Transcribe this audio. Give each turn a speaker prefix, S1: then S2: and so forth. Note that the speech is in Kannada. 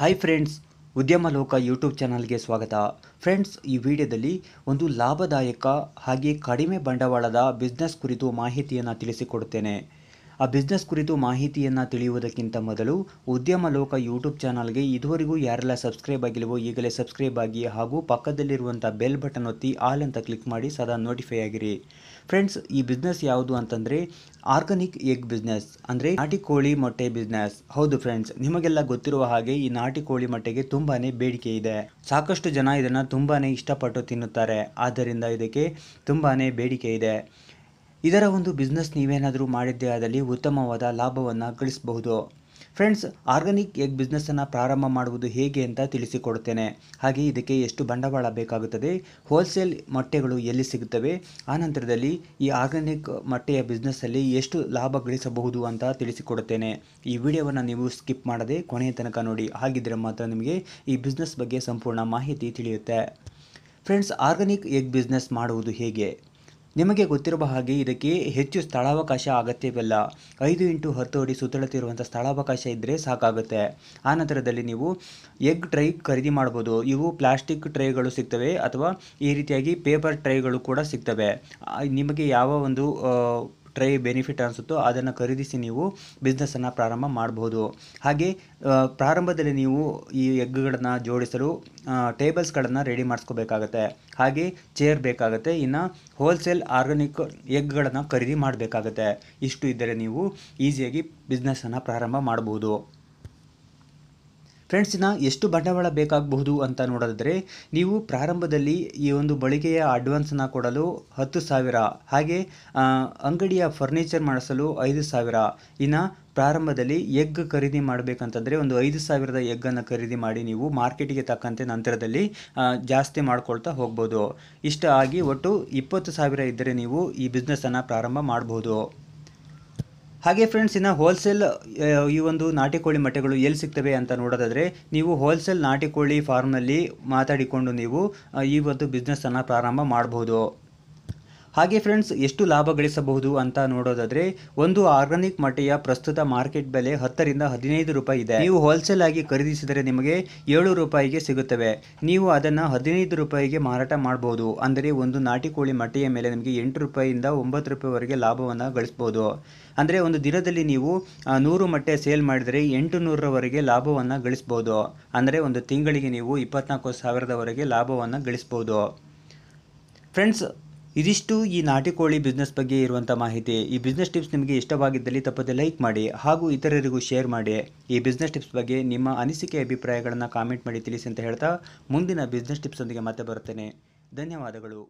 S1: ಹಾಯ್ ಫ್ರೆಂಡ್ಸ್ ಉದ್ಯಮ ಲೋಕ ಯೂಟ್ಯೂಬ್ ಚಾನಲ್ಗೆ ಸ್ವಾಗತ ಫ್ರೆಂಡ್ಸ್ ಈ ವಿಡಿಯೋದಲ್ಲಿ ಒಂದು ಲಾಭದಾಯಕ ಹಾಗೆ ಕಡಿಮೆ ಬಂಡವಾಳದ ಬಿಸ್ನೆಸ್ ಕುರಿತು ಮಾಹಿತಿಯನ್ನು ತಿಳಿಸಿಕೊಡುತ್ತೇನೆ ಆ ಬಿಸ್ನೆಸ್ ಕುರಿತು ಮಾಹಿತಿಯನ್ನು ತಿಳಿಯುವುದಕ್ಕಿಂತ ಮೊದಲು ಉದ್ಯಮ ಲೋಕ ಯೂಟ್ಯೂಬ್ ಚಾನಲ್ಗೆ ಇದುವರೆಗೂ ಯಾರೆಲ್ಲ ಸಬ್ಸ್ಕ್ರೈಬ್ ಆಗಿಲ್ವೋ ಈಗಲೇ ಸಬ್ಸ್ಕ್ರೈಬ್ ಆಗಿ ಹಾಗೂ ಪಕ್ಕದಲ್ಲಿರುವಂಥ ಬೆಲ್ ಬಟನ್ ಒತ್ತಿ ಆಲ್ ಅಂತ ಕ್ಲಿಕ್ ಮಾಡಿ ಸದಾ ನೋಟಿಫೈ ಆಗಿರಿ ಫ್ರೆಂಡ್ಸ್ ಈ ಬಿಸ್ನೆಸ್ ಯಾವುದು ಅಂತಂದರೆ ಆರ್ಗಾನಿಕ್ ಎಗ್ ಬಿಸ್ನೆಸ್ ಅಂದರೆ ನಾಟಿ ಕೋಳಿ ಮೊಟ್ಟೆ ಬಿಸ್ನೆಸ್ ಹೌದು ಫ್ರೆಂಡ್ಸ್ ನಿಮಗೆಲ್ಲ ಗೊತ್ತಿರುವ ಹಾಗೆ ಈ ನಾಟಿ ಕೋಳಿ ಮೊಟ್ಟೆಗೆ ತುಂಬಾ ಬೇಡಿಕೆ ಇದೆ ಸಾಕಷ್ಟು ಜನ ಇದನ್ನು ತುಂಬಾ ಇಷ್ಟಪಟ್ಟು ತಿನ್ನುತ್ತಾರೆ ಆದ್ದರಿಂದ ಇದಕ್ಕೆ ತುಂಬಾ ಬೇಡಿಕೆ ಇದೆ ಇದರ ಒಂದು ಬಿಸ್ನೆಸ್ ನೀವೇನಾದರೂ ಮಾಡಿದ್ದೇ ಆದಲ್ಲಿ ಉತ್ತಮವಾದ ಲಾಭವನ್ನು ಗಳಿಸಬಹುದು ಫ್ರೆಂಡ್ಸ್ ಆರ್ಗಾನಿಕ್ ಎಗ್ ಬಿಸ್ನೆಸ್ಸನ್ನು ಪ್ರಾರಂಭ ಮಾಡುವುದು ಹೇಗೆ ಅಂತ ತಿಳಿಸಿಕೊಡ್ತೇನೆ ಹಾಗೆ ಇದಕ್ಕೆ ಎಷ್ಟು ಬಂಡವಾಳ ಬೇಕಾಗುತ್ತದೆ ಹೋಲ್ಸೇಲ್ ಮೊಟ್ಟೆಗಳು ಎಲ್ಲಿ ಸಿಗುತ್ತವೆ ಆನಂತರದಲ್ಲಿ ಈ ಆರ್ಗಾನಿಕ್ ಮೊಟ್ಟೆಯ ಬಿಸ್ನೆಸ್ಸಲ್ಲಿ ಎಷ್ಟು ಲಾಭ ಗಳಿಸಬಹುದು ಅಂತ ತಿಳಿಸಿಕೊಡುತ್ತೇನೆ ಈ ವಿಡಿಯೋವನ್ನು ನೀವು ಸ್ಕಿಪ್ ಮಾಡದೆ ಕೊನೆಯ ತನಕ ನೋಡಿ ಹಾಗಿದ್ದರೆ ಮಾತ್ರ ನಿಮಗೆ ಈ ಬಿಸ್ನೆಸ್ ಬಗ್ಗೆ ಸಂಪೂರ್ಣ ಮಾಹಿತಿ ತಿಳಿಯುತ್ತೆ ಫ್ರೆಂಡ್ಸ್ ಆರ್ಗಾನಿಕ್ ಎಗ್ ಬಿಸ್ನೆಸ್ ಮಾಡುವುದು ಹೇಗೆ ನಿಮಗೆ ಗೊತ್ತಿರುವ ಹಾಗೆ ಇದಕ್ಕೆ ಹೆಚ್ಚು ಸ್ಥಳಾವಕಾಶ ಅಗತ್ಯವಿಲ್ಲ ಐದು ಇಂಟು ಹತ್ತು ಅಡಿ ಸುತ್ತಳತಿರುವಂಥ ಸ್ಥಳಾವಕಾಶ ಇದ್ದರೆ ಸಾಕಾಗುತ್ತೆ ಆ ನಂತರದಲ್ಲಿ ನೀವು ಎಗ್ ಟ್ರೈ ಖರೀದಿ ಮಾಡ್ಬೋದು ಇವು ಪ್ಲಾಸ್ಟಿಕ್ ಟ್ರೈಗಳು ಸಿಗ್ತವೆ ಅಥವಾ ಈ ರೀತಿಯಾಗಿ ಪೇಪರ್ ಟ್ರೈಗಳು ಕೂಡ ಸಿಗ್ತವೆ ನಿಮಗೆ ಯಾವ ಒಂದು ಟ್ರೈ ಬೆನಿಫಿಟ್ ಅನಿಸುತ್ತೋ ಅದನ್ನು ಖರೀದಿಸಿ ನೀವು ಬಿಸ್ನೆಸ್ಸನ್ನು ಪ್ರಾರಂಭ ಮಾಡಬಹುದು ಹಾಗೆ ಪ್ರಾರಂಭದಲ್ಲಿ ನೀವು ಈ ಎಗ್ಗಳನ್ನು ಜೋಡಿಸಲು ಟೇಬಲ್ಸ್ಗಳನ್ನು ರೆಡಿ ಮಾಡಿಸ್ಕೋಬೇಕಾಗತ್ತೆ ಹಾಗೆ ಚೇರ್ ಬೇಕಾಗುತ್ತೆ ಇನ್ನು ಹೋಲ್ಸೇಲ್ ಆರ್ಗಾನಿಕ್ ಎಗ್ಗಳನ್ನು ಖರೀದಿ ಮಾಡಬೇಕಾಗತ್ತೆ ಇಷ್ಟು ಇದ್ದರೆ ನೀವು ಈಸಿಯಾಗಿ ಬಿಸ್ನೆಸ್ಸನ್ನು ಪ್ರಾರಂಭ ಮಾಡಬಹುದು ಫ್ರೆಂಡ್ಸಿನ ಎಷ್ಟು ಬಂಡವಾಳ ಬೇಕಾಗಬಹುದು ಅಂತ ನೋಡಿದ್ರೆ ನೀವು ಪ್ರಾರಂಭದಲ್ಲಿ ಈ ಒಂದು ಬಳಿಗೆಯ ಅಡ್ವಾನ್ಸನ್ನು ಕೊಡಲು ಹತ್ತು ಸಾವಿರ ಹಾಗೆ ಅಂಗಡಿಯ ಫರ್ನಿಚರ್ ಮಾಡಿಸಲು ಐದು ಸಾವಿರ ಇನ್ನು ಪ್ರಾರಂಭದಲ್ಲಿ ಎಗ್ ಖರೀದಿ ಮಾಡಬೇಕಂತಂದರೆ ಒಂದು ಐದು ಸಾವಿರದ ಎಗ್ಗನ್ನು ಖರೀದಿ ಮಾಡಿ ನೀವು ಮಾರ್ಕೆಟಿಗೆ ತಕ್ಕಂತೆ ನಂತರದಲ್ಲಿ ಜಾಸ್ತಿ ಮಾಡ್ಕೊಳ್ತಾ ಹೋಗ್ಬೋದು ಇಷ್ಟ ಆಗಿ ಒಟ್ಟು ಇಪ್ಪತ್ತು ಸಾವಿರ ಇದ್ದರೆ ನೀವು ಈ ಬಿಸ್ನೆಸ್ಸನ್ನು ಪ್ರಾರಂಭ ಮಾಡ್ಬೋದು ಹಾಗೆ ಫ್ರೆಂಡ್ಸ್ ಇನ್ನು ಹೋಲ್ಸೇಲ್ ಈ ಒಂದು ನಾಟಿ ಕೋಳಿ ಮೊಟ್ಟೆಗಳು ಎಲ್ಲಿ ಸಿಗ್ತವೆ ಅಂತ ನೋಡೋದಾದರೆ ನೀವು ಹೋಲ್ಸೇಲ್ ನಾಟಿ ಕೋಳಿ ಫಾರ್ಮ್ನಲ್ಲಿ ಮಾತಾಡಿಕೊಂಡು ನೀವು ಈ ಒಂದು ಬಿಸ್ನೆಸ್ಸನ್ನು ಪ್ರಾರಂಭ ಮಾಡಬಹುದು ಹಾಗೆ ಫ್ರೆಂಡ್ಸ್ ಎಷ್ಟು ಲಾಭ ಗಳಿಸಬಹುದು ಅಂತ ನೋಡೋದಾದರೆ ಒಂದು ಆರ್ಗಾನಿಕ್ ಮಟ್ಟೆಯ ಪ್ರಸ್ತುತ ಮಾರ್ಕೆಟ್ ಬೆಲೆ ಹತ್ತರಿಂದ ಹದಿನೈದು ರೂಪಾಯಿ ಇದೆ ನೀವು ಹೋಲ್ಸೇಲ್ ಆಗಿ ಖರೀದಿಸಿದರೆ ನಿಮಗೆ ಏಳು ರೂಪಾಯಿಗೆ ಸಿಗುತ್ತವೆ ನೀವು ಅದನ್ನು ಹದಿನೈದು ರೂಪಾಯಿಗೆ ಮಾರಾಟ ಮಾಡಬಹುದು ಅಂದರೆ ಒಂದು ನಾಟಿ ಕೋಳಿ ಮಟ್ಟೆಯ ಮೇಲೆ ನಿಮಗೆ ಎಂಟು ರೂಪಾಯಿಯಿಂದ ಒಂಬತ್ತು ರೂಪಾಯಿವರೆಗೆ ಲಾಭವನ್ನು ಗಳಿಸಬಹುದು ಅಂದರೆ ಒಂದು ದಿನದಲ್ಲಿ ನೀವು ನೂರು ಮಟ್ಟೆ ಸೇಲ್ ಮಾಡಿದರೆ ಎಂಟು ನೂರರವರೆಗೆ ಲಾಭವನ್ನು ಗಳಿಸಬಹುದು ಅಂದರೆ ಒಂದು ತಿಂಗಳಿಗೆ ನೀವು ಇಪ್ಪತ್ನಾಲ್ಕು ಸಾವಿರದವರೆಗೆ ಲಾಭವನ್ನು ಗಳಿಸಬಹುದು ಫ್ರೆಂಡ್ಸ್ ಇದಿಷ್ಟು ಈ ನಾಟಿ ಕೋಳಿ ಬಿಸ್ನೆಸ್ ಬಗ್ಗೆ ಇರುವಂಥ ಮಾಹಿತಿ ಈ ಬಿಸ್ನೆಸ್ ಟಿಪ್ಸ್ ನಿಮಗೆ ಇಷ್ಟವಾಗಿದ್ದಲ್ಲಿ ತಪ್ಪದೆ ಲೈಕ್ ಮಾಡಿ ಹಾಗೂ ಇತರರಿಗೂ ಶೇರ್ ಮಾಡಿ ಈ ಬಿಸ್ನೆಸ್ ಟಿಪ್ಸ್ ಬಗ್ಗೆ ನಿಮ್ಮ ಅನಿಸಿಕೆ ಅಭಿಪ್ರಾಯಗಳನ್ನು ಕಾಮೆಂಟ್ ಮಾಡಿ ತಿಳಿಸಿ ಅಂತ ಹೇಳ್ತಾ ಮುಂದಿನ ಬಿಸ್ನೆಸ್ ಟಿಪ್ಸ್ ಒಂದಿಗೆ ಮತ್ತೆ ಬರ್ತೇನೆ ಧನ್ಯವಾದಗಳು